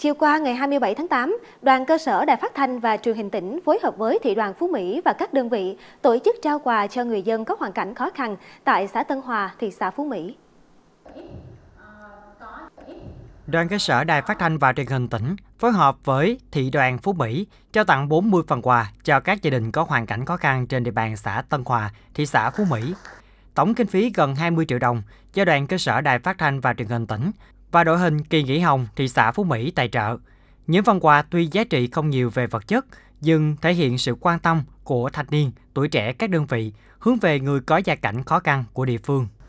Chiều qua ngày 27 tháng 8, Đoàn Cơ sở Đài Phát Thanh và Truyền hình tỉnh phối hợp với Thị đoàn Phú Mỹ và các đơn vị tổ chức trao quà cho người dân có hoàn cảnh khó khăn tại xã Tân Hòa, thị xã Phú Mỹ. Đoàn Cơ sở Đài Phát Thanh và Truyền hình tỉnh phối hợp với Thị đoàn Phú Mỹ trao tặng 40 phần quà cho các gia đình có hoàn cảnh khó khăn trên địa bàn xã Tân Hòa, thị xã Phú Mỹ. Tổng kinh phí gần 20 triệu đồng do Đoàn Cơ sở Đài Phát Thanh và Truyền hình tỉnh và đội hình Kỳ Nghỉ Hồng thị xã Phú Mỹ tài trợ. Những phần quà tuy giá trị không nhiều về vật chất, nhưng thể hiện sự quan tâm của thanh niên, tuổi trẻ các đơn vị hướng về người có gia cảnh khó khăn của địa phương.